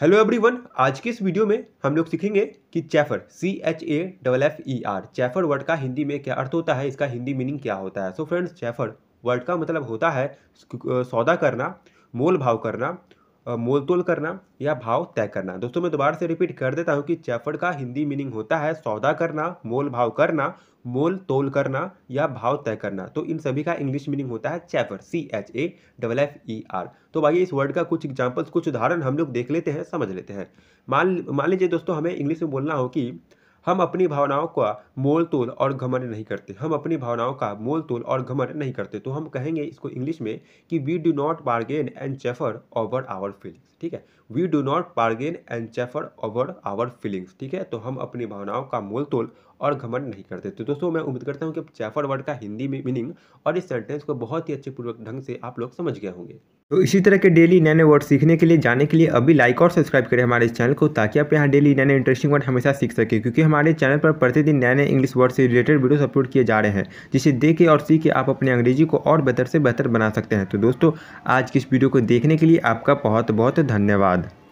hello everyone आज के इस वीडियो में हम लोग सीखेंगे कि chafer C H A double F E R chafer word का हिंदी में क्या अर्थ होता है इसका हिंदी मीनिंग क्या होता है सो फ्रेंड्स चैफर वर्ड का मतलब होता है सौदा करना मोल भाव करना मोलतोल करना या भाव तय करना दोस्तों मैं दोबारा से रिपीट कर देता हूँ कि चैफड़ का हिंदी मीनिंग होता है सौदा करना मोल भाव करना मोल तोल करना या भाव तय करना तो इन सभी का इंग्लिश मीनिंग होता है chafer C H A double F E R तो भाई इस वर्ड का कुछ एग्जाम्पल्स कुछ उदाहरण हम लोग देख लेते हैं समझ लेते हैं मान मान लीजिए दोस्तों हमें इंग्लिश में बोलना हो कि हम अपनी भावनाओं का मोल तोल और घमंड नहीं करते हम अपनी भावनाओं का मोल तोल और घमंड नहीं करते तो हम कहेंगे इसको इंग्लिश में कि we do not bargain and chafer over our feelings ठीक है we do not bargain and chafer over our feelings ठीक है तो हम अपनी भावनाओं का मोल तोल और घमंड नहीं करते तो दोस्तों मैं उम्मीद करता हूँ कि चैफर वर्ड का हिंदी में मीनिंग और इस सेंटेंस को बहुत ही अच्छे पूर्वक ढंग से आप लोग समझ गए होंगे तो इसी तरह के डेली नए नए वर्ड सीखने के लिए जाने के लिए अभी लाइक और सब्सक्राइब करें हमारे इस चैनल को ताकि आप यहाँ डेली नए नए इंटरेस्टिंग वर्ड हमेशा सीख सकें क्योंकि हम हमारे चैनल पर प्रतिदिन नए नए इंग्लिश वर्ड से रिलेटेड वीडियोस अपलोड किए जा रहे हैं जिसे देख के और सीख के आप अपने अंग्रेजी को और बेहतर से बेहतर बना सकते हैं तो दोस्तों आज की इस वीडियो को देखने के लिए आपका बहुत बहुत धन्यवाद